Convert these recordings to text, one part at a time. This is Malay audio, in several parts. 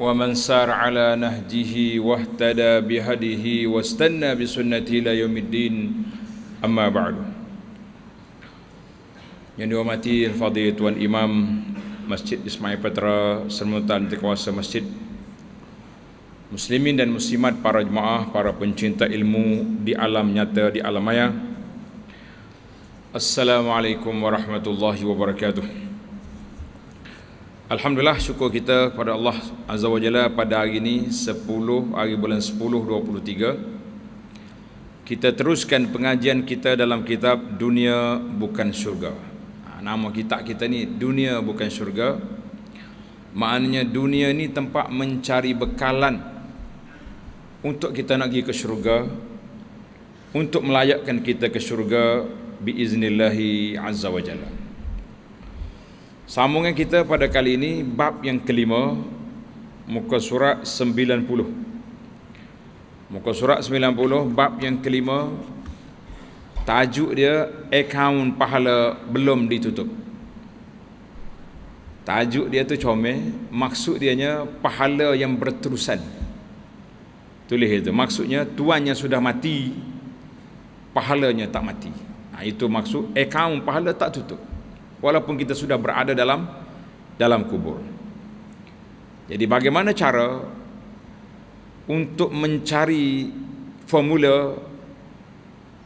ومن سار على نهجه واهتدى بهديه واستنى بسنته الى يوم الدين اما بعد Yang dihormati Al-Fadhi Tuan Imam Masjid Ismail Petra Sermutan Tekuasa Masjid Muslimin dan Muslimat para jemaah, para pencinta ilmu di alam nyata, di alam maya Assalamualaikum warahmatullahi wabarakatuh Alhamdulillah syukur kita kepada Allah Azza wa Jalla pada hari ini 10 hari bulan 10 23 kita teruskan pengajian kita dalam kitab Dunia Bukan Syurga. Ha, nama kitab kita ni Dunia Bukan Syurga. Maknanya dunia ni tempat mencari bekalan untuk kita nak pergi ke syurga untuk melayakkan kita ke syurga biiznillahi azza wa jalla. Sambungan kita pada kali ini bab yang kelima muka surat 90. Muka surat 90 bab yang kelima tajuk dia akaun pahala belum ditutup. Tajuk dia tu comel, maksud dia nya pahala yang berterusan. Tulis itu, maksudnya tuannya sudah mati, pahalanya tak mati. Nah, ha, itu maksud akaun pahala tak tutup walaupun kita sudah berada dalam dalam kubur. Jadi bagaimana cara untuk mencari formula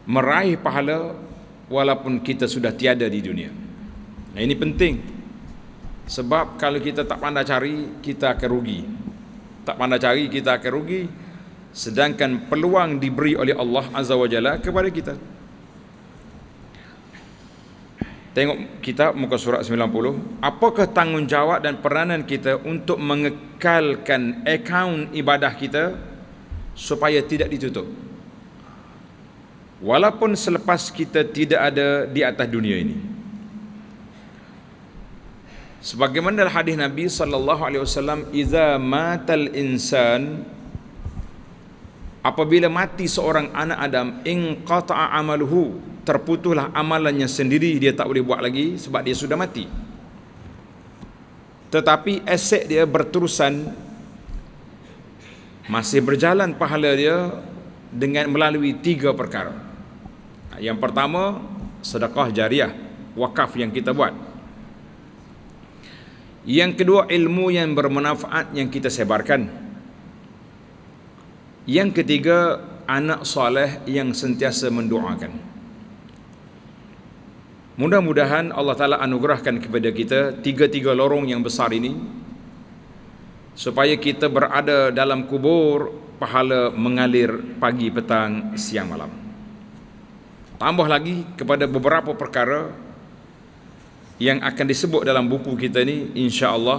meraih pahala walaupun kita sudah tiada di dunia. Nah, ini penting. Sebab kalau kita tak pandai cari, kita akan rugi. Tak pandai cari, kita akan rugi. Sedangkan peluang diberi oleh Allah Azza wa Jalla kepada kita. Tengok kita muka surat 90. Apakah tanggungjawab dan peranan kita untuk mengekalkan akaun ibadah kita supaya tidak ditutup? Walaupun selepas kita tidak ada di atas dunia ini. Sebagaimana hadis Nabi sallallahu alaihi wasallam, "Idza matal insan apabila mati seorang anak Adam ing qata'a amaluhu terputuslah amalannya sendiri dia tak boleh buat lagi sebab dia sudah mati tetapi esek dia berterusan masih berjalan pahala dia dengan melalui tiga perkara yang pertama sedekah jariah wakaf yang kita buat yang kedua ilmu yang bermanfaat yang kita sebarkan. Yang ketiga anak soleh yang sentiasa mendoakan. Mudah-mudahan Allah Taala anugerahkan kepada kita tiga-tiga lorong yang besar ini supaya kita berada dalam kubur pahala mengalir pagi petang siang malam. Tambah lagi kepada beberapa perkara yang akan disebut dalam buku kita ini insya-Allah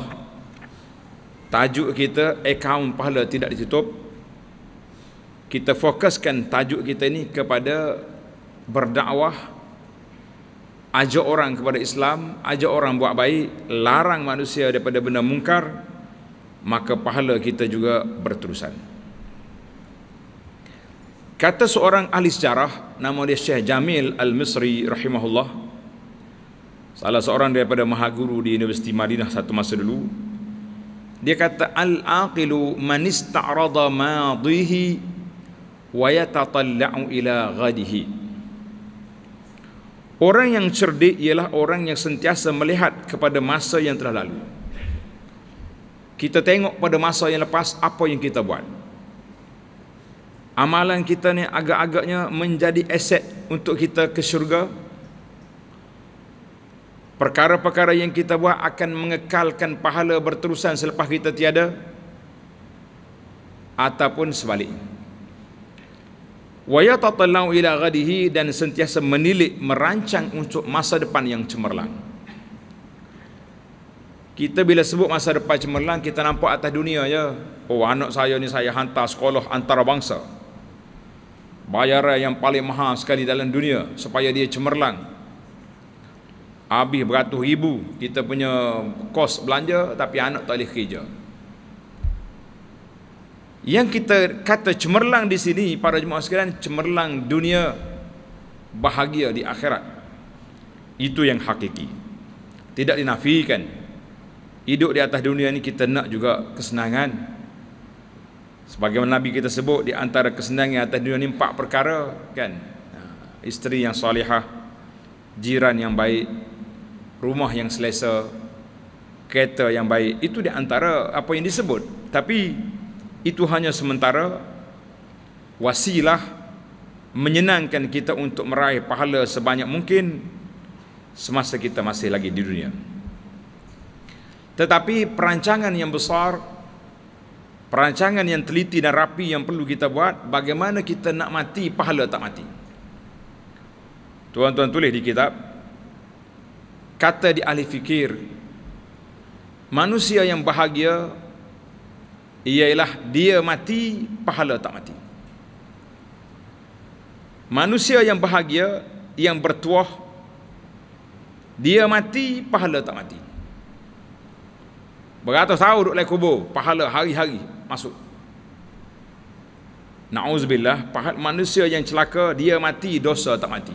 tajuk kita akaun pahala tidak ditutup kita fokuskan tajuk kita ini kepada berdakwah ajak orang kepada Islam, ajak orang buat baik, larang manusia daripada benda mungkar, maka pahala kita juga berterusan. Kata seorang ahli sejarah nama dia Syekh Jamil Al-Misri rahimahullah salah seorang daripada mahaguru di Universiti Madinah satu masa dulu dia kata al-aqilu man ista'rada madihi wayatatalla'u ila ghadihi Orang yang cerdik ialah orang yang sentiasa melihat kepada masa yang telah lalu. Kita tengok pada masa yang lepas apa yang kita buat. Amalan kita ni agak-agaknya menjadi aset untuk kita ke syurga. Perkara-perkara yang kita buat akan mengekalkan pahala berterusan selepas kita tiada ataupun sebaliknya wayatatallau ila ghadihi dan sentiasa menilik merancang untuk masa depan yang cemerlang kita bila sebut masa depan cemerlang kita nampak atas dunia ya, oh anak saya ni saya hantar sekolah antarabangsa bayaran yang paling mahal sekali dalam dunia supaya dia cemerlang habis beratus ribu kita punya kos belanja tapi anak tak boleh kerja yang kita kata cemerlang di sini para jemaah sekalian cemerlang dunia bahagia di akhirat. Itu yang hakiki. Tidak dinafikan. Hidup di atas dunia ini kita nak juga kesenangan. Sebagaimana Nabi kita sebut di antara kesenangan atas dunia ini empat perkara kan. Ha, isteri yang salihah, jiran yang baik, rumah yang selesa, kereta yang baik. Itu di antara apa yang disebut. Tapi itu hanya sementara wasilah menyenangkan kita untuk meraih pahala sebanyak mungkin semasa kita masih lagi di dunia. Tetapi perancangan yang besar, perancangan yang teliti dan rapi yang perlu kita buat, bagaimana kita nak mati pahala tak mati. Tuan-tuan tulis di kitab, kata di ahli fikir, manusia yang bahagia ialah dia mati pahala tak mati manusia yang bahagia yang bertuah dia mati pahala tak mati beratus tahun duduk lain kubur pahala hari-hari masuk Nauzubillah, pahat manusia yang celaka, dia mati, dosa tak mati.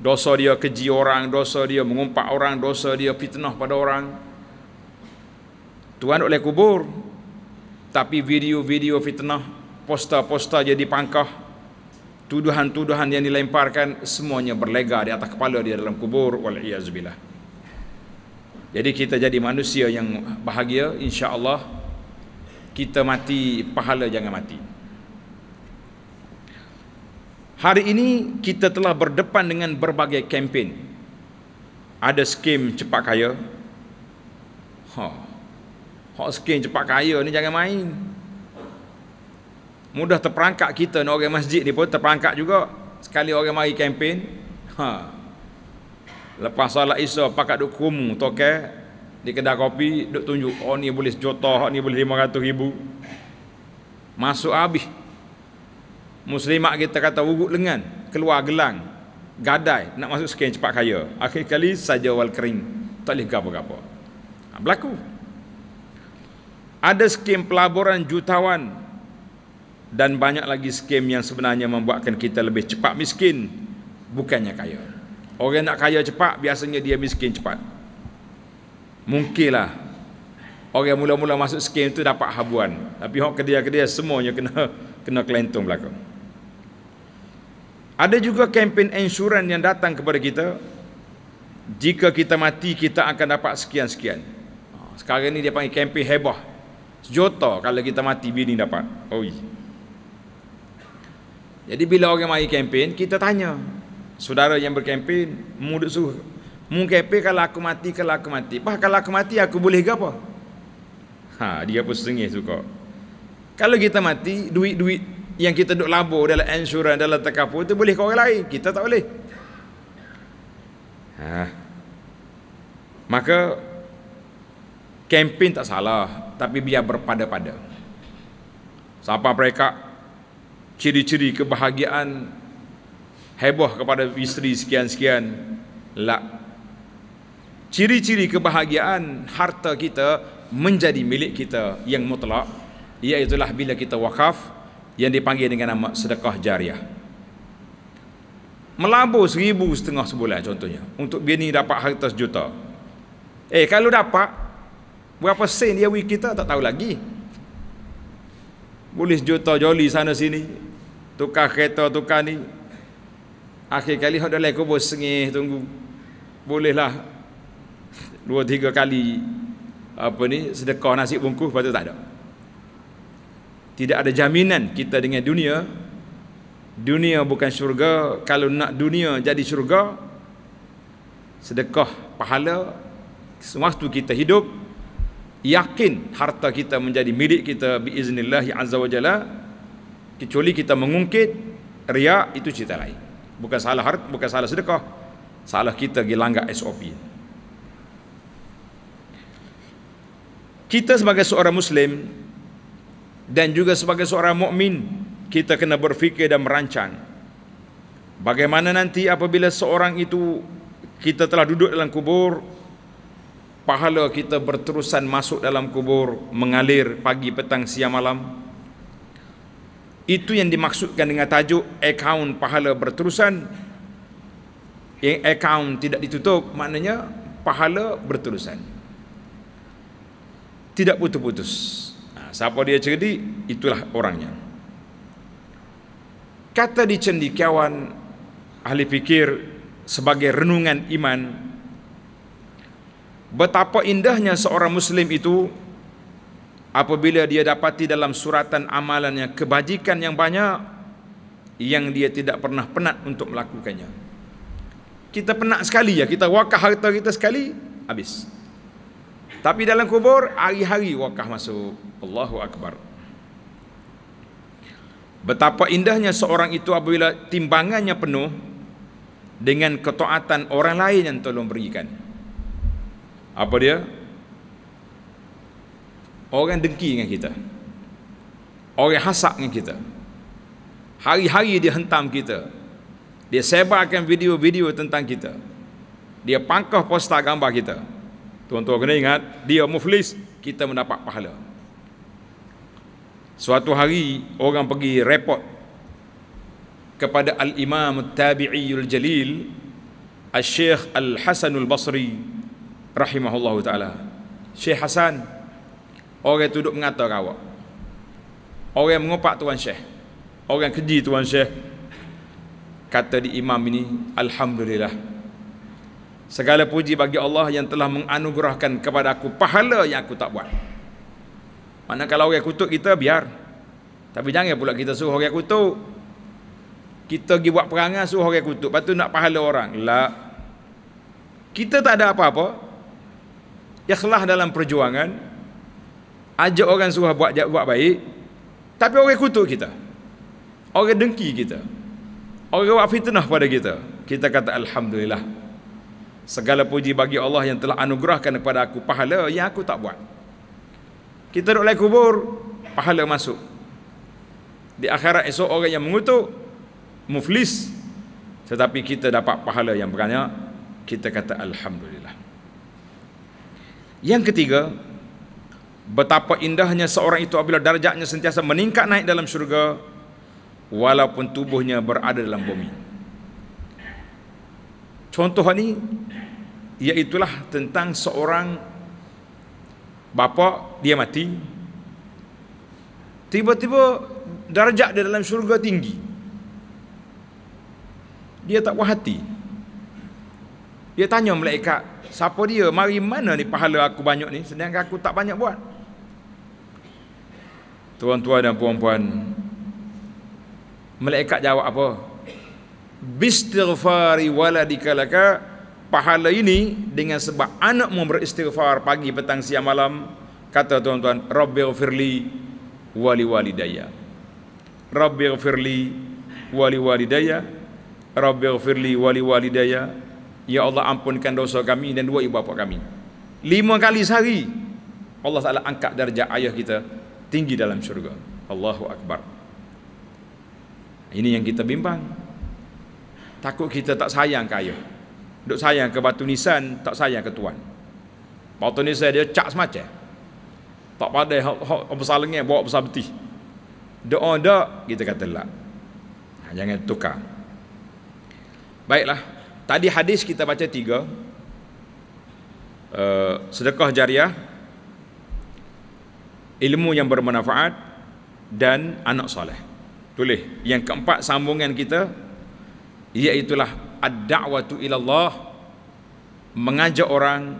Dosa dia keji orang, dosa dia mengumpat orang, dosa dia fitnah pada orang. Tuhan oleh kubur, tapi video-video fitnah, poster-poster jadi pangkah, tuduhan-tuduhan yang dilemparkan semuanya berlega di atas kepala dia dalam kubur waliyazbillah. Jadi kita jadi manusia yang bahagia insya-Allah kita mati pahala jangan mati. Hari ini kita telah berdepan dengan berbagai kempen. Ada skim cepat kaya. Ha. Huh. Hot skin cepat kaya ni jangan main. Mudah terperangkap kita ni orang masjid ni pun terperangkap juga. Sekali orang mari kempen. Ha. Lepas solat Isya pakat duk kumu toke di kedai kopi duk tunjuk oh ni boleh sejuta, oh ni boleh lima 500 ribu. Masuk habis. Muslimat kita kata wuguk lengan, keluar gelang, gadai nak masuk skin cepat kaya. Akhir kali saja wal kering. Tak boleh gapo-gapo. Ha, berlaku. -gapo ada skim pelaburan jutawan dan banyak lagi skim yang sebenarnya membuatkan kita lebih cepat miskin bukannya kaya orang nak kaya cepat biasanya dia miskin cepat mungkinlah orang mula-mula masuk skim tu dapat habuan tapi orang kedia-kedia semuanya kena kena kelentong belakang ada juga kempen insuran yang datang kepada kita jika kita mati kita akan dapat sekian-sekian ah, sekarang ni dia panggil kempen heboh Sejuta kalau kita mati bini dapat. Oi. Jadi bila orang mari kempen, kita tanya. Saudara yang berkempen, muda suruh. Mu kempen kalau aku mati, kalau aku mati. Bah kalau aku mati aku boleh ke apa? Ha, dia pun sengih suka. Kalau kita mati, duit-duit yang kita duk labur dalam insurans, dalam tekapu, itu boleh ke orang lain. Kita tak boleh. Ha. Maka kempen tak salah tapi biar berpada-pada. Siapa mereka? Ciri-ciri kebahagiaan heboh kepada isteri sekian-sekian. Lah. Ciri-ciri kebahagiaan harta kita menjadi milik kita yang mutlak ialah bila kita wakaf yang dipanggil dengan nama sedekah jariah melabur seribu setengah sebulan contohnya untuk bini dapat harta sejuta eh kalau dapat Berapa sen dia bagi kita tak tahu lagi. Boleh juta joli sana sini. Tukar kereta tukar ni. Akhir kali hok dalam kubur sengih tunggu. Bolehlah dua tiga kali apa ni sedekah nasi bungkus patut tak ada. Tidak ada jaminan kita dengan dunia. Dunia bukan syurga. Kalau nak dunia jadi syurga, sedekah pahala semasa kita hidup yakin harta kita menjadi milik kita biiznillah azza wajalla kecuali kita mengungkit ria itu cerita lain bukan salah harta bukan salah sedekah salah kita gilangga SOP kita sebagai seorang muslim dan juga sebagai seorang mukmin kita kena berfikir dan merancang bagaimana nanti apabila seorang itu kita telah duduk dalam kubur pahala kita berterusan masuk dalam kubur mengalir pagi petang siang malam itu yang dimaksudkan dengan tajuk account pahala berterusan yang account tidak ditutup maknanya pahala berterusan tidak putus-putus ha, siapa dia cerdik itulah orangnya kata di cendikiawan ahli fikir sebagai renungan iman Betapa indahnya seorang muslim itu apabila dia dapati dalam suratan amalannya kebajikan yang banyak yang dia tidak pernah penat untuk melakukannya. Kita penat sekali ya, kita wakaf harta kita sekali habis. Tapi dalam kubur hari-hari wakah masuk. Allahu akbar. Betapa indahnya seorang itu apabila timbangannya penuh dengan ketaatan orang lain yang tolong berikan apa dia orang dengki dengan kita orang hasak dengan kita hari-hari dia hentam kita dia sebarkan video-video tentang kita dia pangkah posta gambar kita tuan-tuan kena ingat dia muflis kita mendapat pahala suatu hari orang pergi report kepada al-imam tabi'iyul jalil al-syekh al-hasanul al-basri Rahimahullah taala. Syekh Hasan orang duduk mengata awak. Orang mengopak tuan Syekh. Orang keji tuan Syekh. Kata di imam ini, alhamdulillah. Segala puji bagi Allah yang telah menganugerahkan kepada aku pahala yang aku tak buat. Mana kalau orang kutuk kita biar. Tapi jangan pula kita suruh orang kutuk. Kita pergi buat perangai suruh orang kutuk. Lepas tu nak pahala orang. Lah. Kita tak ada apa-apa ikhlas dalam perjuangan ajak orang suruh buat buat baik tapi orang kutuk kita orang dengki kita orang buat fitnah pada kita kita kata Alhamdulillah segala puji bagi Allah yang telah anugerahkan kepada aku pahala yang aku tak buat kita duduk lain kubur pahala masuk di akhirat esok orang yang mengutuk muflis tetapi kita dapat pahala yang banyak kita kata Alhamdulillah yang ketiga, betapa indahnya seorang itu apabila darjatnya sentiasa meningkat naik dalam syurga walaupun tubuhnya berada dalam bumi. Contoh ini iaitulah tentang seorang bapa dia mati tiba-tiba darjah dia dalam syurga tinggi dia tak puas hati dia tanya malaikat Siapa dia? Mari mana ni pahala aku banyak ni sedangkan aku tak banyak buat? Tuan-tuan dan puan-puan, malaikat jawab apa? Bistighfari waladika laka pahala ini dengan sebab anakmu beristighfar pagi petang siang malam kata tuan-tuan rabbighfirli wali wali daya. walidayya rabbighfirli wali wali daya. walidayya rabbighfirli wali wali daya. Ya Allah ampunkan dosa kami dan dua ibu bapa kami. Lima kali sehari Allah Taala angkat darjat ayah kita tinggi dalam syurga. Allahu akbar. Ini yang kita bimbang. Takut kita tak sayang ke ayah. Duk sayang ke batu nisan, tak sayang ke tuan. Batu nisan dia cak semacam. Tak padai apa salengnya bawa besar betih. Doa dak kita kata lah. Jangan tukar. Baiklah, tadi hadis kita baca tiga uh, sedekah jariah ilmu yang bermanfaat dan anak soleh tulis yang keempat sambungan kita iaitulah ad-da'watu ilallah mengajak orang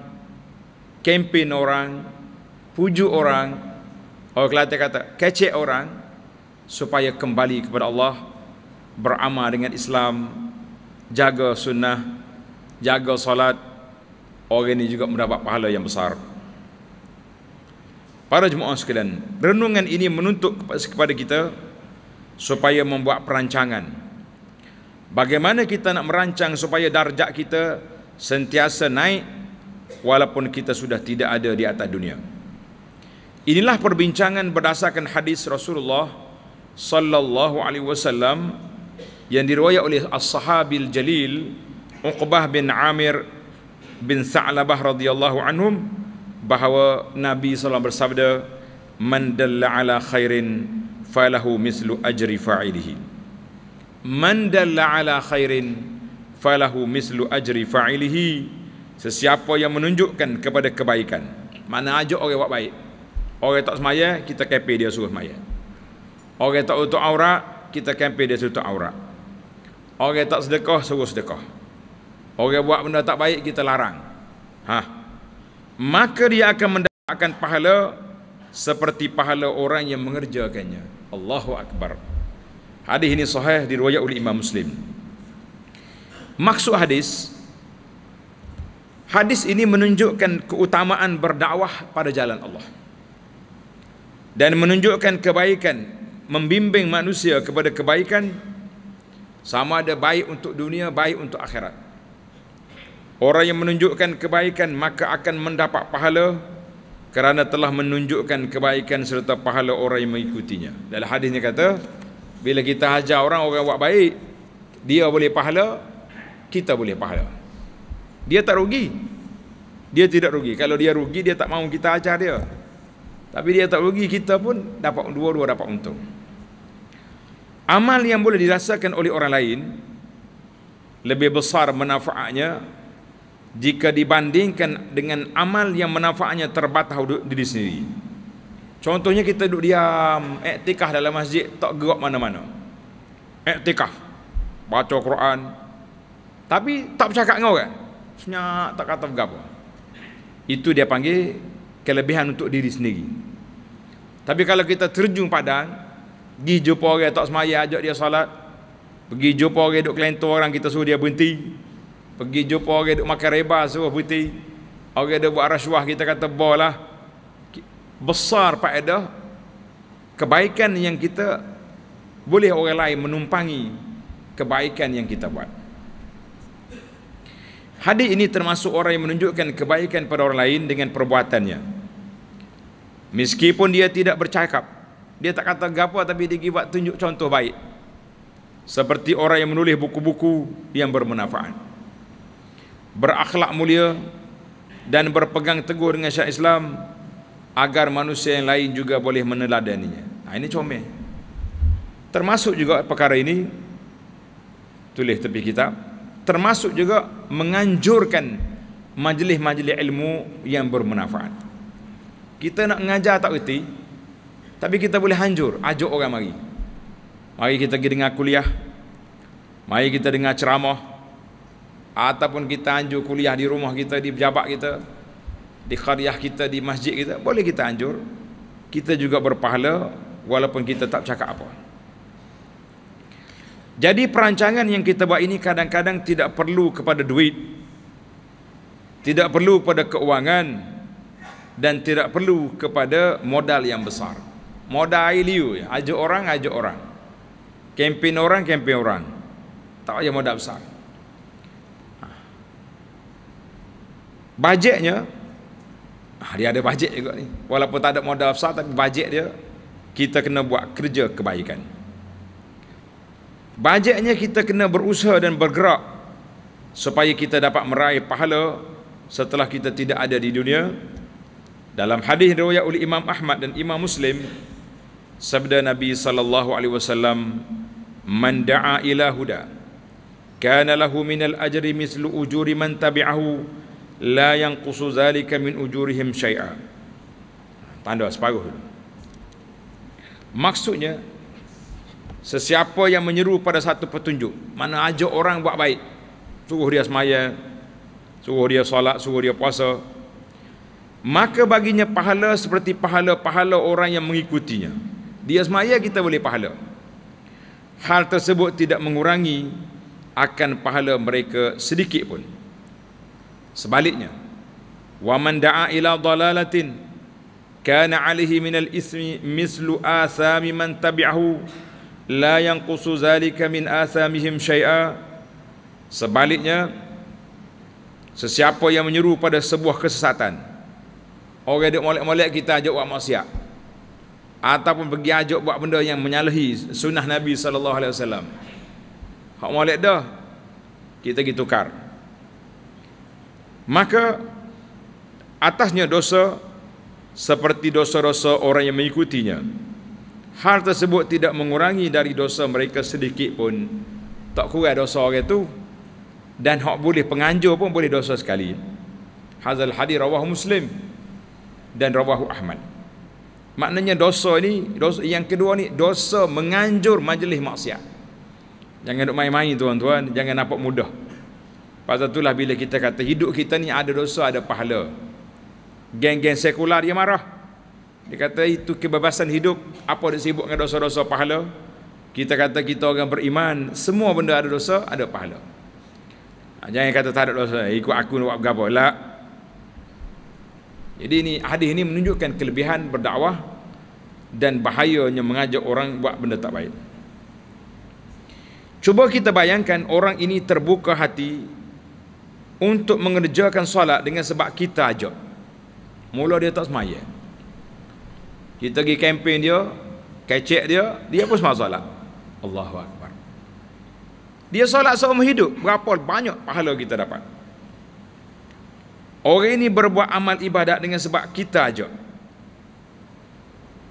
kempen orang puju orang orang kelata kata kecek orang supaya kembali kepada Allah beramal dengan Islam jaga sunnah, jaga solat, orang ini juga mendapat pahala yang besar. Para jemaah sekalian, renungan ini menuntut kepada kita supaya membuat perancangan. Bagaimana kita nak merancang supaya darjat kita sentiasa naik walaupun kita sudah tidak ada di atas dunia. Inilah perbincangan berdasarkan hadis Rasulullah sallallahu alaihi wasallam yang diriwayat oleh as-sahabil jalil Uqbah bin Amir bin Sa'labah radhiyallahu anhum bahawa Nabi sallallahu bersabda man dalla ala khairin falahu mislu ajri fa'ilihi man dalla ala khairin falahu mislu ajri fa'ilihi sesiapa yang menunjukkan kepada kebaikan mana ajak orang buat baik orang tak semaya kita kepe dia suruh semaya orang tak untuk aurat kita kempen dia suruh untuk aurat Orang tak sedekah suruh sedekah. Orang buat benda tak baik kita larang. Ha. Maka dia akan mendapatkan pahala seperti pahala orang yang mengerjakannya. Allahu akbar. Hadis ini sahih diriwayatkan oleh Imam Muslim. Maksud hadis Hadis ini menunjukkan keutamaan berdakwah pada jalan Allah dan menunjukkan kebaikan membimbing manusia kepada kebaikan sama ada baik untuk dunia baik untuk akhirat orang yang menunjukkan kebaikan maka akan mendapat pahala kerana telah menunjukkan kebaikan serta pahala orang yang mengikutinya dalam hadisnya kata bila kita ajar orang orang buat baik dia boleh pahala kita boleh pahala dia tak rugi dia tidak rugi kalau dia rugi dia tak mahu kita ajar dia tapi dia tak rugi kita pun dapat dua-dua dapat untung Amal yang boleh dirasakan oleh orang lain lebih besar manfaatnya jika dibandingkan dengan amal yang manfaatnya terbatas di sini. Contohnya kita duduk diam, iktikaf dalam masjid tak gerak mana-mana. Iktikaf baca Quran tapi tak bercakap dengan orang. Senyap tak kata apa Itu dia panggil kelebihan untuk diri sendiri. Tapi kalau kita terjun padang, pergi jumpa orang tak semayah ajak dia salat pergi jumpa orang duk kelentu orang kita suruh dia berhenti pergi jumpa orang duk makan riba suruh berhenti orang duk buat rasuah kita kata bolah besar faedah kebaikan yang kita boleh orang lain menumpangi kebaikan yang kita buat hadis ini termasuk orang yang menunjukkan kebaikan pada orang lain dengan perbuatannya meskipun dia tidak bercakap dia tak kata apa tapi dia buat tunjuk contoh baik seperti orang yang menulis buku-buku yang bermanfaat berakhlak mulia dan berpegang teguh dengan syariat Islam agar manusia yang lain juga boleh meneladaninya nah, ha, ini comel termasuk juga perkara ini tulis tepi kitab termasuk juga menganjurkan majlis-majlis ilmu yang bermanfaat kita nak mengajar tak erti tapi kita boleh hancur Ajuk orang mari Mari kita pergi dengar kuliah Mari kita dengar ceramah Ataupun kita hancur kuliah di rumah kita Di pejabat kita Di karyah kita, di masjid kita Boleh kita hancur. Kita juga berpahala Walaupun kita tak cakap apa Jadi perancangan yang kita buat ini Kadang-kadang tidak perlu kepada duit Tidak perlu kepada keuangan Dan tidak perlu kepada modal yang besar modal liu ajak orang ajak orang kempen orang kempen orang tak payah modal besar bajetnya ah, dia ada bajet juga ni walaupun tak ada modal besar tapi bajet dia kita kena buat kerja kebaikan bajetnya kita kena berusaha dan bergerak supaya kita dapat meraih pahala setelah kita tidak ada di dunia dalam hadis riwayat oleh Imam Ahmad dan Imam Muslim sabda Nabi sallallahu alaihi wasallam man da'a ila huda kana lahu min al ajri mislu ujuri man tabi'ahu la yanqusu zalika min ujurihim syai'a tanda separuh maksudnya sesiapa yang menyeru pada satu petunjuk mana ajak orang buat baik suruh dia semaya suruh dia solat suruh dia puasa maka baginya pahala seperti pahala-pahala orang yang mengikutinya dia semaya kita boleh pahala hal tersebut tidak mengurangi akan pahala mereka sedikit pun sebaliknya wa man da'a ila dalalatin kana alihi minal ismi mislu asami man tabi'ahu la yanqusu zalika min asamihim syai'a sebaliknya sesiapa yang menyeru pada sebuah kesesatan orang dia molek-molek kita ajak buat maksiat ataupun pergi ajak buat benda yang menyalahi sunnah Nabi sallallahu alaihi wasallam. Hak molek dah. Kita pergi tukar. Maka atasnya dosa seperti dosa-dosa orang yang mengikutinya. Hal tersebut tidak mengurangi dari dosa mereka sedikit pun. Tak kurang dosa orang itu dan hak boleh penganjur pun boleh dosa sekali. Hazal hadis rawahu Muslim dan rawahu Ahmad. Maknanya dosa ini, dosa, yang kedua ni dosa menganjur majlis maksiat. Jangan duk main-main tuan-tuan, jangan nampak mudah. Pasal itulah bila kita kata hidup kita ni ada dosa, ada pahala. Geng-geng sekular dia marah. Dia kata itu kebebasan hidup, apa dia sibuk dengan dosa-dosa pahala. Kita kata kita orang beriman, semua benda ada dosa, ada pahala. Ha, jangan kata tak ada dosa, ikut aku nak buat apa. Lah, jadi ini hadis ini menunjukkan kelebihan berdakwah dan bahayanya mengajak orang buat benda tak baik. Cuba kita bayangkan orang ini terbuka hati untuk mengerjakan solat dengan sebab kita ajak. Mula dia tak semayang. Kita pergi kempen dia, kecek dia, dia pun semayang solat. Allahu Akbar. Dia solat seumur hidup, berapa banyak pahala kita dapat. Orang ini berbuat amal ibadat dengan sebab kita aja.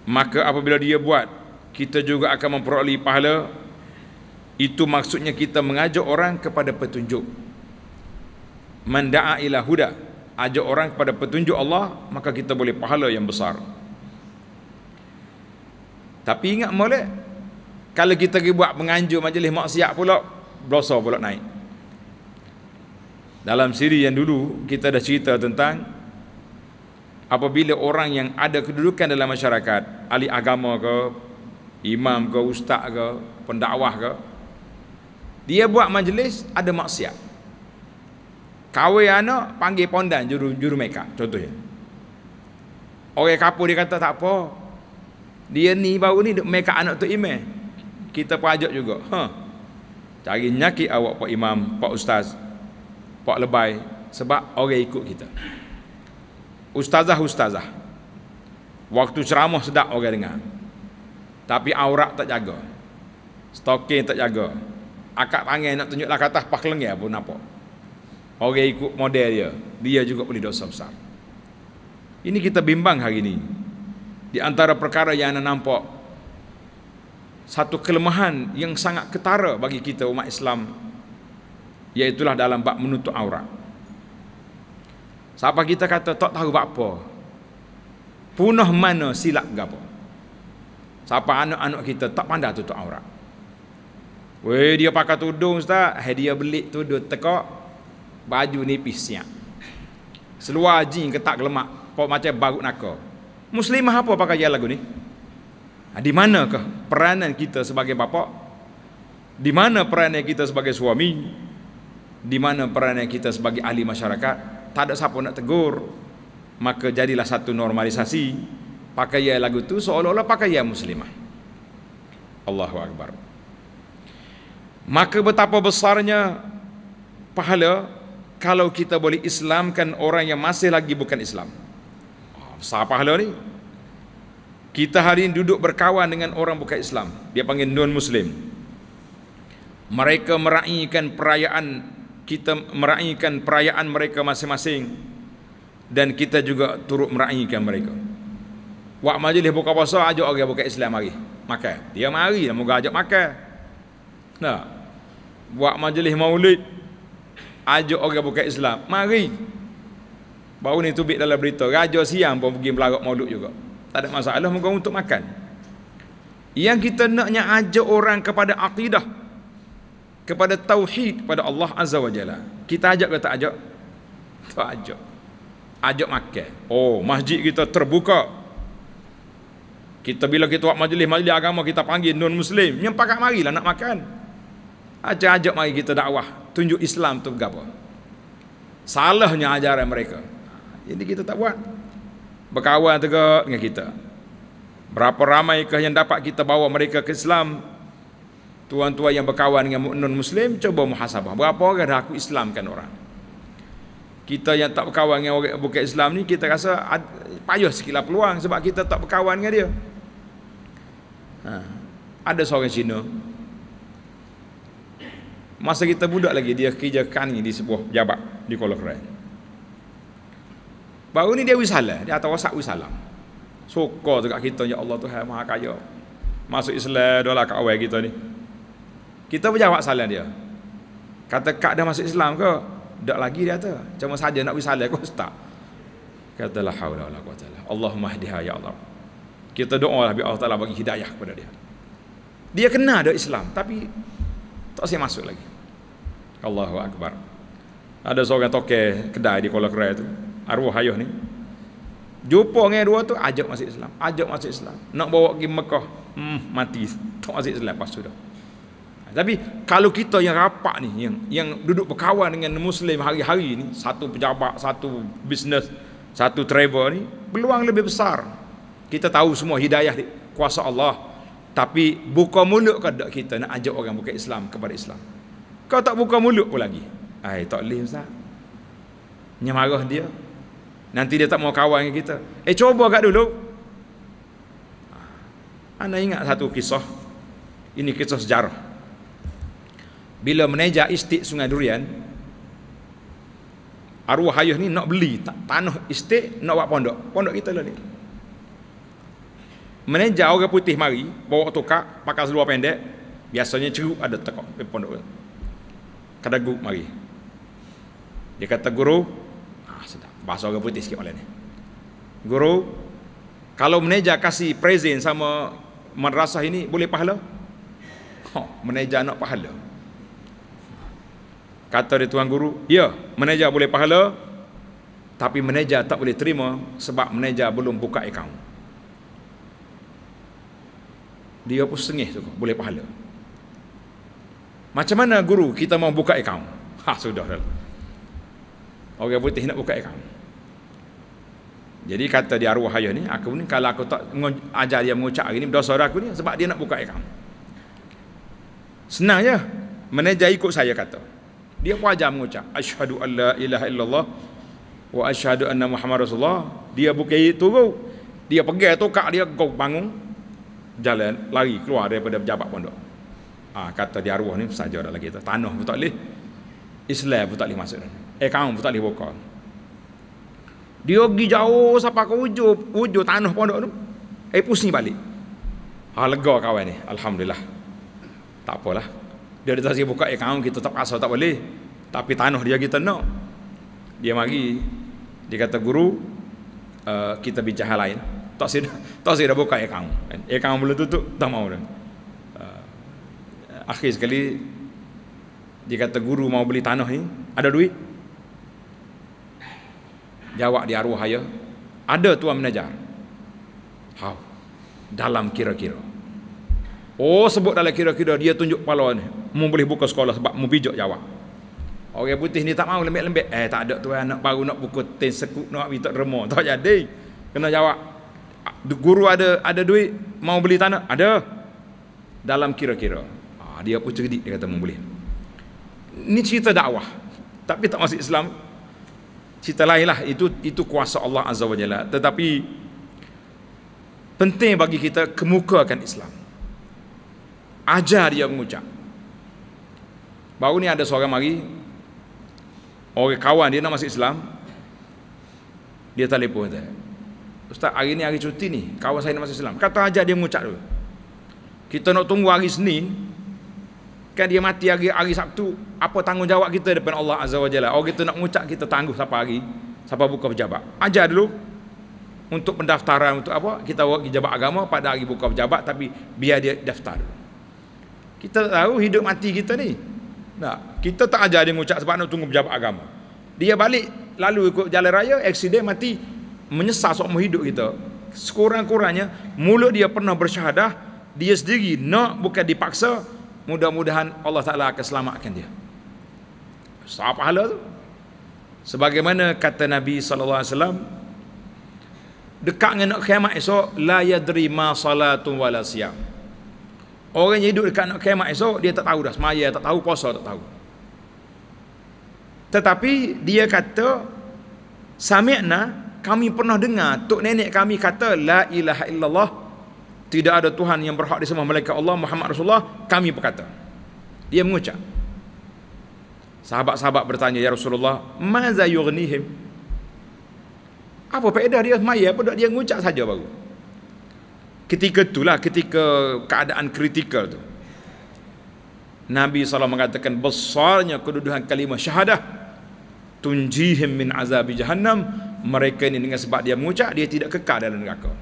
Maka apabila dia buat, kita juga akan memperoleh pahala. Itu maksudnya kita mengajak orang kepada petunjuk. Menda'a ila huda. Ajak orang kepada petunjuk Allah, maka kita boleh pahala yang besar. Tapi ingat boleh? Kalau kita buat menganjur majlis maksiat pula, berasa pula naik. Dalam siri yang dulu kita dah cerita tentang apabila orang yang ada kedudukan dalam masyarakat, ahli agama ke, imam ke, ustaz ke, pendakwah ke, dia buat majlis ada maksiat. Kawin anak panggil pondan juru juru mereka contohnya. Orang kapur dia kata tak apa. Dia ni baru ni mereka anak tu imam. Kita pajak juga. Ha. Huh. Cari nyakit awak pak imam, pak ustaz, pak lebay sebab orang ikut kita ustazah-ustazah waktu ceramah sedap orang dengar tapi aurat tak jaga stoking tak jaga akak panggil nak tunjuklah kata pak lengger pun apa orang ikut model dia dia juga boleh dosa besar ini kita bimbang hari ini di antara perkara yang anda nampak satu kelemahan yang sangat ketara bagi kita umat Islam Iaitulah dalam bab menutup aurat. Siapa kita kata tak tahu bab apa? Punah mana silap gapo? Siapa anak-anak kita tak pandai tutup aurat? Weh dia pakai tudung ustaz, hai dia beli tudung tekak baju nipis siap. Seluar jin ketak kelemak, pok macam baru nak Muslimah apa pakai lagu ni? Ha, di manakah peranan kita sebagai bapa? Di mana peranan kita sebagai suami? di mana peranan kita sebagai ahli masyarakat tak ada siapa nak tegur maka jadilah satu normalisasi pakai ya lagu tu seolah-olah pakai ya muslimah Allahu akbar maka betapa besarnya pahala kalau kita boleh islamkan orang yang masih lagi bukan Islam ah, besar pahala ni kita hari ini duduk berkawan dengan orang bukan Islam dia panggil non muslim mereka meraihkan perayaan kita meraihkan perayaan mereka masing-masing dan kita juga turut meraihkan mereka. Wak majlis buka puasa ajak orang buka Islam mari makan. Dia mari dia moga ajak makan. Nah. Buat majlis Maulid ajak orang buka Islam mari. Baru ni tubik dalam berita raja siang pun pergi melarat Maulid juga. Tak ada masalah moga untuk makan. Yang kita naknya ajak orang kepada akidah kepada tauhid kepada Allah Azza wa Jalla. Kita ajak ke tak ajak? Tak ajak. Ajak makan. Oh, masjid kita terbuka. Kita bila kita buat majlis-majlis agama kita panggil non muslim, nyempakak marilah nak makan. Ajak ajak mari kita dakwah, tunjuk Islam tu gapo. Salahnya ajaran mereka. Ini kita tak buat. Berkawan tegak dengan kita. Berapa ramai yang dapat kita bawa mereka ke Islam, tuan-tuan yang berkawan dengan non-muslim cuba muhasabah berapa orang dah aku islamkan orang kita yang tak berkawan dengan orang bukan Islam ni kita rasa ad, payah sekilas peluang sebab kita tak berkawan dengan dia ha. ada seorang Cina masa kita budak lagi dia kerja kan di sebuah jabat di Kuala Kerai baru ni dia wisalah dia atau wasak wisalam suka juga kita ya Allah Tuhan maha kaya masuk Islam dah lah kat awal kita ni kita pun jawab salah dia. Kata kak dah masuk Islam ke? Tak lagi dia kata. Cuma saja nak bersalah ke ustaz. Kata la haula wala quwata illa Allahumma hdiha ya Allah. Kita doalah biar Allah Taala bagi hidayah kepada dia. Dia kena ada Islam tapi tak sempat masuk lagi. Allahu akbar. Ada seorang tokek kedai di Kuala Kerai tu. Arwah ayah ni. Jumpa dengan dua tu ajak masuk Islam. Ajak masuk Islam. Nak bawa pergi Mekah. Hmm, mati. Tak masuk Islam pas sudah. Tapi kalau kita yang rapat ni yang yang duduk berkawan dengan muslim hari-hari ni, satu pejabat, satu bisnes, satu travel ni, peluang lebih besar. Kita tahu semua hidayah di kuasa Allah. Tapi buka mulut ke dak kita nak ajak orang buka Islam kepada Islam. Kau tak buka mulut pun lagi. Ai tak boleh ustaz. Nya marah dia. Nanti dia tak mau kawan dengan kita. Eh cuba agak dulu. Ah, anda ingat satu kisah. Ini kisah sejarah bila menejak istik sungai durian arwah ayah ni nak beli tanah istik nak buat pondok pondok kita lah ni menejak orang putih mari bawa tukar pakai seluar pendek biasanya ceruk ada tekok di pondok kada guk mari dia kata guru ah sedap bahasa orang putih sikit oleh ni guru kalau menejak kasih present sama madrasah ini boleh pahala Oh, manajer nak pahala Kata dia tuan guru, ya, manager boleh pahala, tapi manager tak boleh terima sebab manager belum buka akaun. Dia pun sengih tu, boleh pahala. Macam mana guru kita mau buka akaun? Ha, sudah dah. Orang putih nak buka akaun. Jadi kata dia arwah ayah ni, aku ni kalau aku tak ajar dia mengucap hari ni, berdosa aku ni sebab dia nak buka akaun. Senang je. Manager ikut saya kata dia wajar mengucap asyhadu alla ilaha illallah wa asyhadu anna muhammad rasulullah dia bukan go, dia pergi kak dia gok bangun jalan lari keluar daripada pejabat pondok ha, kata dia arwah ni saja dah lagi tu tanah pun tak boleh islam pun tak boleh masuk Eh account pun tak boleh buka dia pergi jauh sampai ke hujung hujung tanah pondok tu eh pusing balik ha lega kawan ni alhamdulillah tak apalah dia kata saya buka account ya kan, kita tak asal tak boleh. Tapi tanah dia kita nak. Dia mari. Dia kata guru uh, kita bincang hal lain. Tak saya tak saya dah buka account. Ya kan. Account ya kan, belum tutup tak mau dah. Uh, akhir sekali dia kata guru mau beli tanah ni ada duit? Jawab dia arwah ayah. Ada tuan menajar. How? Dalam kira-kira. Oh sebut dalam kira-kira dia tunjuk kepala ni. Mu boleh buka sekolah sebab mu bijak jawab. Orang putih ni tak mau lembek-lembek. Eh tak ada tuan nak baru nak buka tin sekut nak bitak derma. Tak jadi. Kena jawab. Ah, guru ada ada duit mau beli tanah? Ada. Dalam kira-kira. Ah, dia pun cerdik dia kata mu boleh. Ni cerita dakwah. Tapi tak masuk Islam. Cerita lain lah. Itu, itu kuasa Allah Azza wa Jalla. Tetapi penting bagi kita kemukakan Islam ajar dia mengucap. Baru ni ada seorang mari, orang kawan dia nak masuk Islam, dia telefon dia. Ustaz hari ni hari cuti ni, kawan saya nak masuk Islam. Kata ajar dia mengucap dulu. Kita nak tunggu hari Senin, kan dia mati hari, hari Sabtu, apa tanggungjawab kita depan Allah Azza wa Jalla. Orang kita nak mengucap, kita tangguh siapa hari, siapa buka pejabat. Ajar dulu, untuk pendaftaran untuk apa kita buat pejabat agama pada hari buka pejabat tapi biar dia daftar dulu. Kita tahu hidup mati kita ni. Nah, Kita tak ajar dia mengucap sebab nak tunggu pejabat agama. Dia balik lalu ikut jalan raya, aksiden mati. Menyesal sok hidup kita. Sekurang-kurangnya mulut dia pernah bersyahadah. Dia sendiri nak bukan dipaksa. Mudah-mudahan Allah Ta'ala akan selamatkan dia. Sahab pahala tu. Sebagaimana kata Nabi Sallallahu SAW. Dekat dengan nak kiamat esok. La yadri ma salatun wala siyam. Orang yang hidup dekat nak kemah esok dia tak tahu dah semaya tak tahu puasa tak tahu. Tetapi dia kata sami'na kami pernah dengar tok nenek kami kata la ilaha illallah tidak ada Tuhan yang berhak disembah malaikat Allah Muhammad Rasulullah kami berkata. Dia mengucap. Sahabat-sahabat bertanya ya Rasulullah maza yughnihim apa faedah dia semaya apa dia mengucap saja baru ketika itulah ketika keadaan kritikal tu Nabi SAW mengatakan besarnya kedudukan kalimah syahadah tunjihim min azabi jahannam mereka ini dengan sebab dia mengucap dia tidak kekal dalam neraka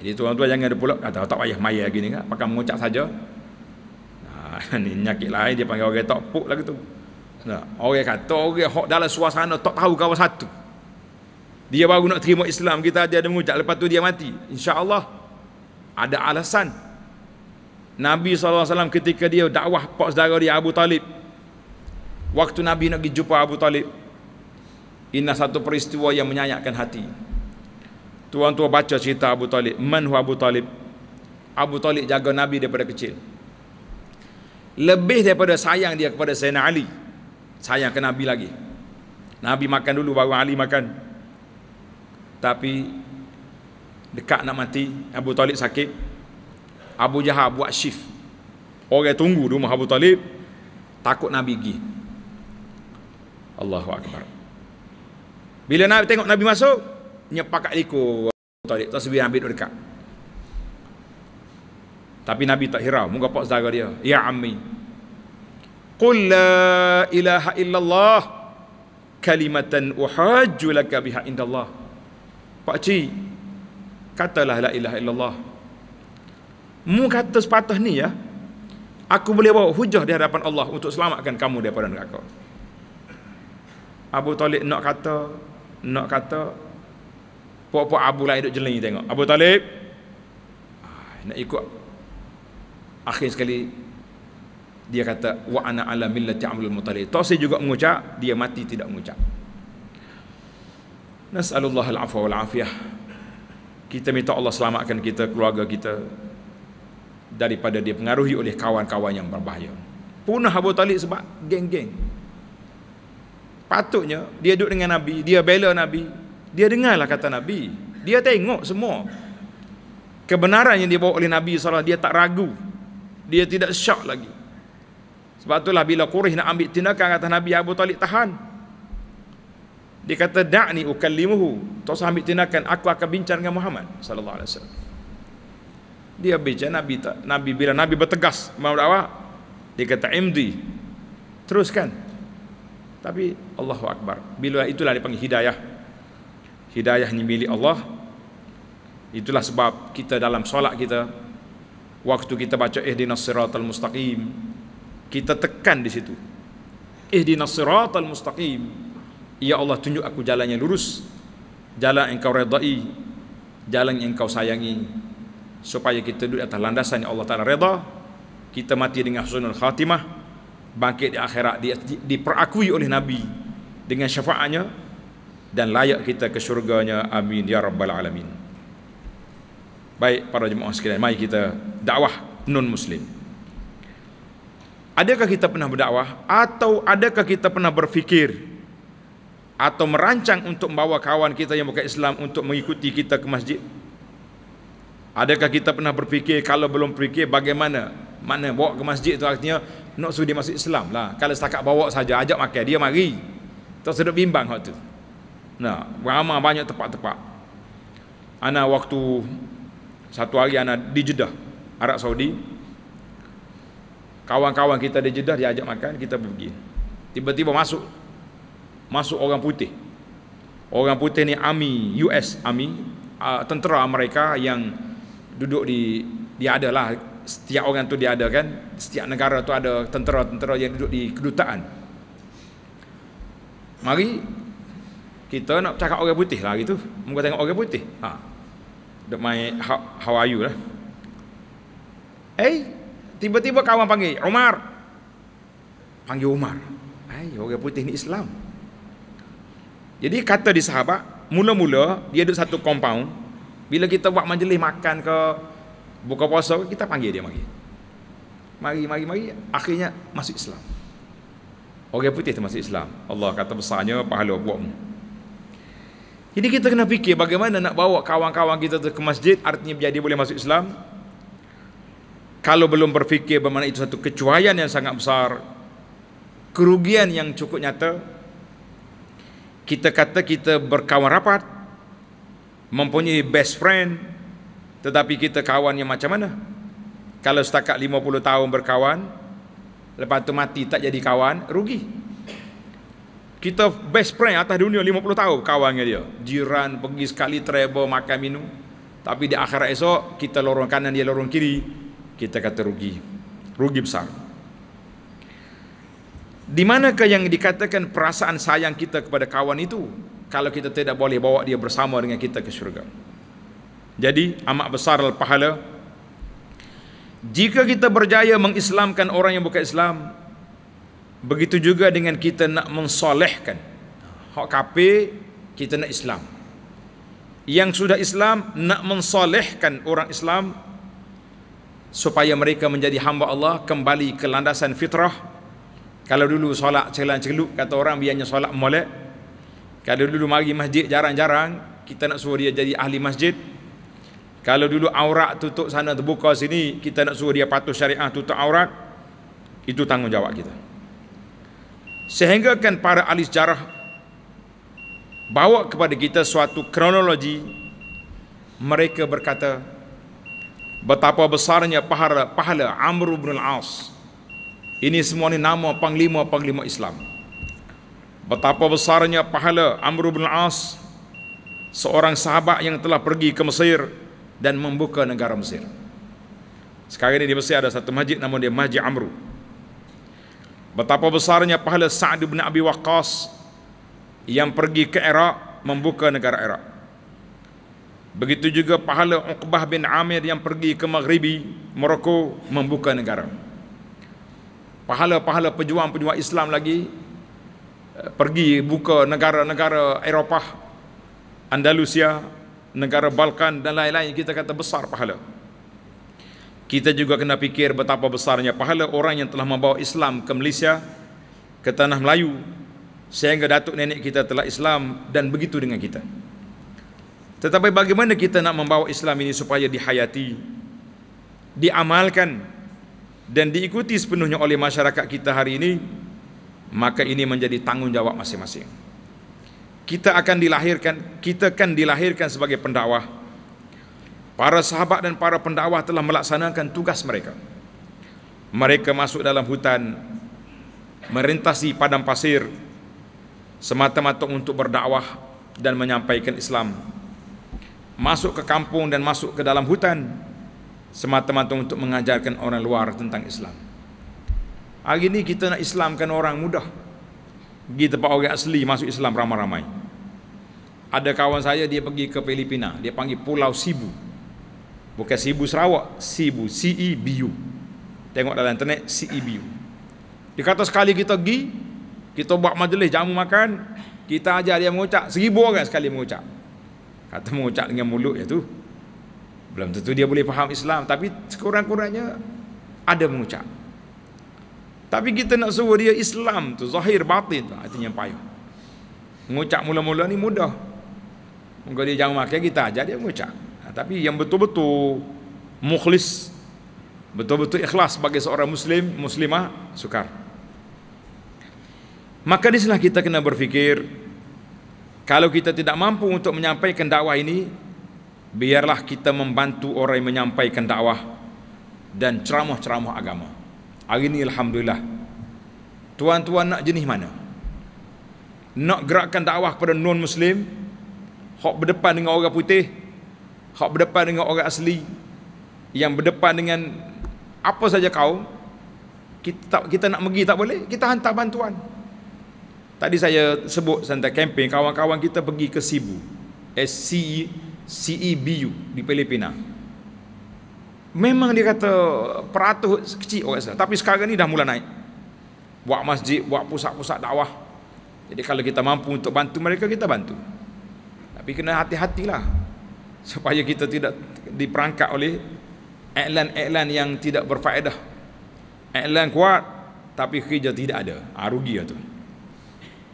jadi tuan-tuan jangan ada pula kata ah, tak payah maya gini kan pakai mengucap saja nah ini nyakit lain dia panggil orang tak puk lah gitu nah, orang kata orang hok dalam suasana tak tahu kawan satu dia baru nak terima Islam kita ajar dia mengucap lepas tu dia mati Insya Allah ada alasan Nabi SAW ketika dia dakwah pak saudara dia Abu Talib waktu Nabi nak pergi jumpa Abu Talib inilah satu peristiwa yang menyayatkan hati tuan-tuan baca cerita Abu Talib man hu Abu Talib Abu Talib jaga Nabi daripada kecil lebih daripada sayang dia kepada Sayyidina Ali sayang ke Nabi lagi Nabi makan dulu baru Ali makan tapi dekat nak mati Abu Talib sakit Abu Jahal buat shift orang tunggu rumah Abu Talib takut Nabi pergi Allahu Akbar bila Nabi tengok Nabi masuk nyepakat liku Abu Talib tak sebiar ambil dekat tapi Nabi tak hirau muka pak saudara dia ya ammi qul la ilaha illallah kalimatan uhajju biha indallah Pak cik, katalah la ilaha illallah. Mu kata sepatah ni ya, aku boleh bawa hujah di hadapan Allah untuk selamatkan kamu daripada neraka. Abu Talib nak kata, nak kata, puak-puak Abu lain duduk jeling tengok. Abu Talib, ah, nak ikut. Akhir sekali, dia kata, wa ana ala millati amrul mutalib. Tosi juga mengucap, dia mati tidak mengucap. Nas'alullah al-afwa wal-afiyah Kita minta Allah selamatkan kita, keluarga kita Daripada dia pengaruhi oleh kawan-kawan yang berbahaya Punah Abu Talib sebab geng-geng Patutnya dia duduk dengan Nabi, dia bela Nabi Dia dengarlah kata Nabi Dia tengok semua Kebenaran yang dibawa oleh Nabi SAW Dia tak ragu Dia tidak syak lagi Sebab itulah bila Quraisy nak ambil tindakan kata Nabi Abu Talib tahan dia kata da'ni ukallimuhu tak usah ambil tindakan aku akan bincang dengan Muhammad sallallahu alaihi wasallam dia bincang nabi tak nabi bila nabi bertegas mau dakwah dia kata imdi teruskan tapi Allahu akbar bila itulah dipanggil hidayah hidayah ni milik Allah itulah sebab kita dalam solat kita waktu kita baca ihdinas siratal mustaqim kita tekan di situ ihdinas siratal mustaqim Ya Allah tunjuk aku jalan yang lurus Jalan yang kau redai Jalan yang kau sayangi Supaya kita duduk atas landasan yang Allah Ta'ala reda Kita mati dengan husnul khatimah Bangkit di akhirat di, di, Diperakui oleh Nabi Dengan syafaatnya Dan layak kita ke syurganya Amin Ya Rabbal Alamin Baik para jemaah sekalian Mari kita dakwah non muslim Adakah kita pernah berdakwah Atau adakah kita pernah berfikir atau merancang untuk membawa kawan kita yang bukan Islam untuk mengikuti kita ke masjid? Adakah kita pernah berfikir kalau belum berfikir bagaimana? Mana bawa ke masjid itu artinya nak suruh dia masuk Islam lah. Kalau setakat bawa saja ajak makan dia mari. Tak sedap bimbang waktu Nah, ramai banyak tempat-tempat. Ana waktu satu hari ana di Jeddah, Arab Saudi. Kawan-kawan kita di Jeddah diajak makan, kita pergi. Tiba-tiba masuk masuk orang putih. Orang putih ni army, US army, uh, tentera Amerika yang duduk di dia adalah setiap orang tu dia ada kan, setiap negara tu ada tentera-tentera yang duduk di kedutaan. Mari kita nak cakap orang putih lah gitu. Muka tengok orang putih. Ha. Dok mai how, how are you lah. Eh, tiba-tiba kawan panggil, "Umar." Panggil Umar. Hai, orang putih ni Islam. Jadi kata di sahabat, mula-mula dia duduk satu compound, bila kita buat majlis makan ke buka puasa kita panggil dia mari. Mari mari akhirnya masuk Islam. Orang putih tu masuk Islam. Allah kata besarnya pahala buatmu. Jadi kita kena fikir bagaimana nak bawa kawan-kawan kita ke masjid artinya jadi boleh masuk Islam. Kalau belum berfikir bagaimana itu satu kecuaian yang sangat besar, kerugian yang cukup nyata, kita kata kita berkawan rapat mempunyai best friend tetapi kita kawan yang macam mana kalau setakat 50 tahun berkawan lepas tu mati tak jadi kawan rugi kita best friend atas dunia 50 tahun kawan dia jiran pergi sekali travel makan minum tapi di akhirat esok kita lorong kanan dia lorong kiri kita kata rugi rugi besar di manakah yang dikatakan perasaan sayang kita kepada kawan itu kalau kita tidak boleh bawa dia bersama dengan kita ke syurga? Jadi amat besar pahala jika kita berjaya mengislamkan orang yang bukan Islam begitu juga dengan kita nak mensolehkan hak kafir kita nak Islam yang sudah Islam nak mensolehkan orang Islam supaya mereka menjadi hamba Allah kembali ke landasan fitrah kalau dulu solat celan-celuk kata orang biarnya solat molek. Kalau dulu mari masjid jarang-jarang, kita nak suruh dia jadi ahli masjid. Kalau dulu aurat tutup sana terbuka sini, kita nak suruh dia patuh syariah tutup aurat. Itu tanggungjawab kita. Sehingga kan para ahli sejarah bawa kepada kita suatu kronologi mereka berkata betapa besarnya pahala pahala Amr bin Al-As ini semua ni nama panglima-panglima Islam. Betapa besarnya pahala Amr bin Al-As seorang sahabat yang telah pergi ke Mesir dan membuka negara Mesir. Sekarang ini di Mesir ada satu masjid nama dia Masjid Amr. Betapa besarnya pahala Sa'ad bin Abi Waqqas yang pergi ke Iraq membuka negara Iraq. Begitu juga pahala Uqbah bin Amir yang pergi ke Maghribi, Morocco membuka negara pahala-pahala pejuang-pejuang Islam lagi eh, pergi buka negara-negara Eropah, Andalusia, negara Balkan dan lain-lain kita kata besar pahala. Kita juga kena fikir betapa besarnya pahala orang yang telah membawa Islam ke Malaysia, ke tanah Melayu sehingga datuk nenek kita telah Islam dan begitu dengan kita. Tetapi bagaimana kita nak membawa Islam ini supaya dihayati, diamalkan, dan diikuti sepenuhnya oleh masyarakat kita hari ini maka ini menjadi tanggungjawab masing-masing kita akan dilahirkan kita kan dilahirkan sebagai pendakwah para sahabat dan para pendakwah telah melaksanakan tugas mereka mereka masuk dalam hutan merintasi padang pasir semata-mata untuk berdakwah dan menyampaikan Islam masuk ke kampung dan masuk ke dalam hutan semata-mata untuk mengajarkan orang luar tentang Islam. Hari ini kita nak Islamkan orang mudah. Pergi tempat orang asli masuk Islam ramai-ramai. Ada kawan saya dia pergi ke Filipina, dia panggil Pulau Sibu. Bukan Sibu Sarawak, Sibu, C E B U. Tengok dalam internet C E B U. Dia kata sekali kita pergi, kita buat majlis jamu makan, kita ajar dia mengucap seribu orang sekali mengucap. Kata mengucap dengan mulut je tu. Belum tentu dia boleh faham Islam Tapi sekurang-kurangnya Ada mengucap Tapi kita nak suruh dia Islam tu Zahir batin tu Artinya payah Mengucap mula-mula ni mudah Mungkin dia jangan makan kita ajar dia mengucap ha, Tapi yang betul-betul Mukhlis Betul-betul ikhlas sebagai seorang Muslim Muslimah sukar Maka di sini kita kena berfikir Kalau kita tidak mampu untuk menyampaikan dakwah ini biarlah kita membantu orang yang menyampaikan dakwah dan ceramah-ceramah agama. Hari ini Alhamdulillah, tuan-tuan nak jenis mana? Nak gerakkan dakwah kepada non-Muslim, hak berdepan dengan orang putih, hak berdepan dengan orang asli, yang berdepan dengan apa saja kau, kita, kita nak pergi tak boleh, kita hantar bantuan. Tadi saya sebut santai kempen, kawan-kawan kita pergi ke Sibu, SCE, CEBU di Filipina. Memang dia kata peratus kecil orang Islam, tapi sekarang ni dah mula naik. Buat masjid, buat pusat-pusat dakwah. Jadi kalau kita mampu untuk bantu mereka, kita bantu. Tapi kena hati-hatilah supaya kita tidak diperangkap oleh iklan-iklan yang tidak berfaedah. Iklan kuat tapi kerja tidak ada. Ah rugi lah tu.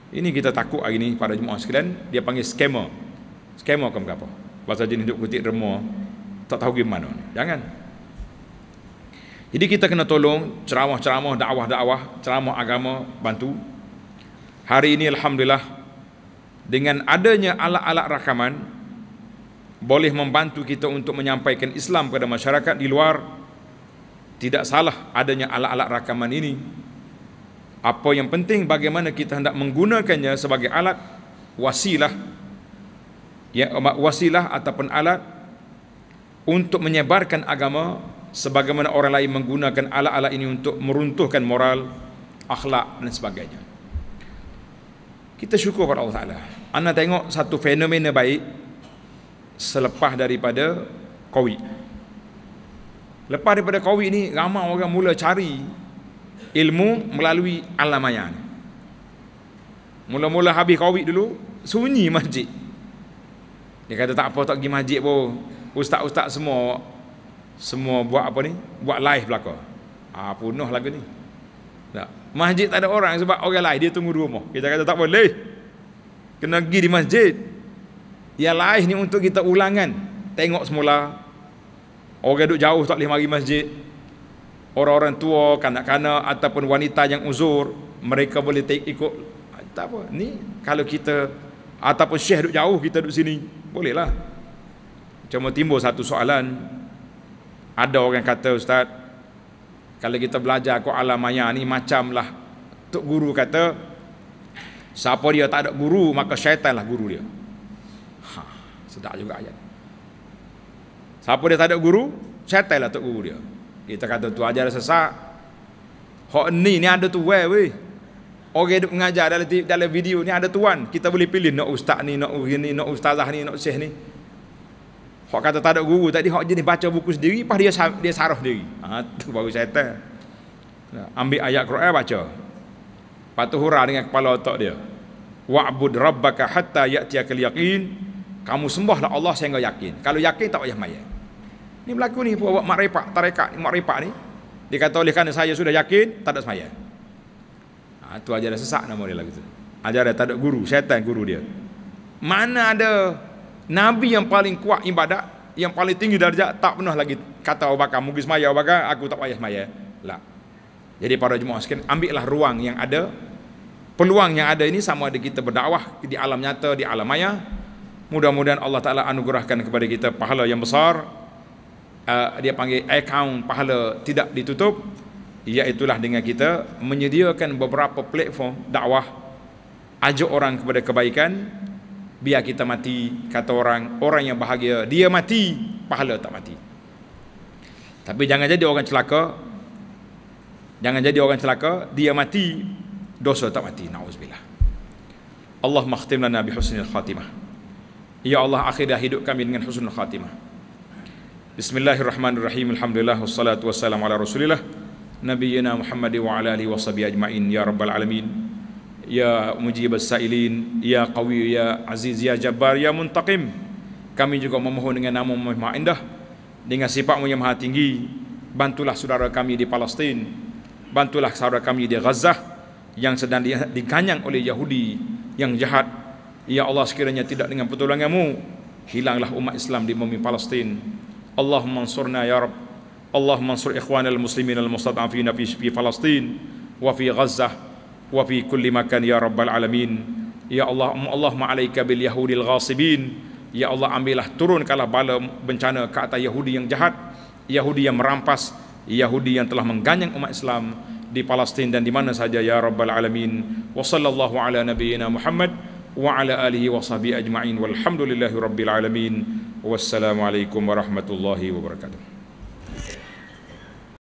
Ini kita takut hari ni pada jemaah sekalian dia panggil scammer. Scammer akan berapa? Bahasa jenis duk kutik remo Tak tahu gimana Jangan Jadi kita kena tolong Ceramah-ceramah dakwah-dakwah Ceramah agama bantu Hari ini Alhamdulillah Dengan adanya alat-alat rakaman Boleh membantu kita untuk menyampaikan Islam kepada masyarakat di luar Tidak salah adanya alat-alat rakaman ini apa yang penting bagaimana kita hendak menggunakannya sebagai alat wasilah yang wasilah ataupun alat untuk menyebarkan agama sebagaimana orang lain menggunakan alat-alat ini untuk meruntuhkan moral, akhlak dan sebagainya. Kita syukur kepada Allah Taala. Anda tengok satu fenomena baik selepas daripada Covid. Lepas daripada Covid ni ramai orang mula cari ilmu melalui alam Mula-mula habis Covid dulu sunyi masjid. Dia kata tak apa tak pergi masjid pun. Ustaz-ustaz semua semua buat apa ni? Buat live belaka. Ah punah lagu ni. Tak. Masjid tak ada orang sebab orang lain dia tunggu rumah. Kita kata tak boleh. Kena pergi di masjid. Yang live ni untuk kita ulangan. Tengok semula. Orang duduk jauh tak boleh mari masjid. Orang-orang tua, kanak-kanak ataupun wanita yang uzur. Mereka boleh take, ikut. Tak apa. Ni kalau kita ataupun syekh duduk jauh kita duduk sini bolehlah cuma timbul satu soalan ada orang kata ustaz kalau kita belajar ke alam maya ni macamlah tok guru kata siapa dia tak ada guru maka syaitanlah guru dia ha sedap juga ayat siapa dia tak ada guru syaitanlah tok guru dia kita kata tu ajar sesak hok ni ni ada tu weh weh orang duk mengajar dalam dalam video ni ada tuan kita boleh pilih nak ustaz ni nak guru ni nak ustazah ni nak syekh ni hok kata tak ada guru tadi hok jenis baca buku sendiri pas dia dia saruh sendiri. ha tu baru syaitan ambil ayat Quran baca patuh hura dengan kepala otak dia wa'bud rabbaka hatta ya'tiyaka yaqin kamu sembahlah Allah sehingga yakin kalau yakin tak payah maya ini berlaku ni buat makrifat tarekat makrifat ni dikatakan oleh kerana saya sudah yakin tak ada semayang Ha, tu ajaran sesak nama dia lagi tu. Ajaran tak ada guru, syaitan guru dia. Mana ada Nabi yang paling kuat ibadat, yang paling tinggi darjah, tak pernah lagi kata Abu Bakar, mungkin semaya Abu Bakar, aku tak payah semaya. Lah. Jadi para jemaah sekalian, ambillah ruang yang ada, peluang yang ada ini sama ada kita berdakwah di alam nyata, di alam maya. Mudah-mudahan Allah Ta'ala anugerahkan kepada kita pahala yang besar. Uh, dia panggil account pahala tidak ditutup. Iaitulah dengan kita menyediakan beberapa platform dakwah Ajak orang kepada kebaikan Biar kita mati Kata orang Orang yang bahagia Dia mati Pahala tak mati Tapi jangan jadi orang celaka Jangan jadi orang celaka Dia mati Dosa tak mati Na'udzubillah Allah makhtim lana bi husnil khatimah Ya Allah akhirnya hidup kami dengan husnul khatimah Bismillahirrahmanirrahim Alhamdulillah Wassalatu wassalamu ala rasulillah نبينا محمد وعلى اله وصحبه اجمعين يا رب العالمين يا مجيب Sa'ilin, ya قوي ya, ya, ya Aziz, ya Jabbar, ya Muntaqim. kami juga memohon dengan nama Muhammad Indah dengan sifatmu yang maha tinggi bantulah saudara kami di Palestin bantulah saudara kami di Gaza yang sedang diganyang oleh Yahudi yang jahat ya Allah sekiranya tidak dengan pertolonganmu hilanglah umat Islam di bumi Palestin Allahumma ansurna ya Rabb Allah mansur ikhwan al-muslimin al-mustad'afina fi fi Palestin wa fi Gaza wa fi kulli makan ya rabbal alamin. Ya Allah, Allah alayka bil yahudil ghasibin. Ya Allah, ambillah turun turunkanlah bala bencana ke atas Yahudi yang jahat, Yahudi yang merampas, Yahudi yang telah mengganyang umat Islam di Palestin dan di mana saja ya rabbal alamin. Wa sallallahu ala nabiyyina Muhammad wa ala alihi wa sahbihi ajma'in walhamdulillahi rabbil alamin wassalamualaikum warahmatullahi wabarakatuh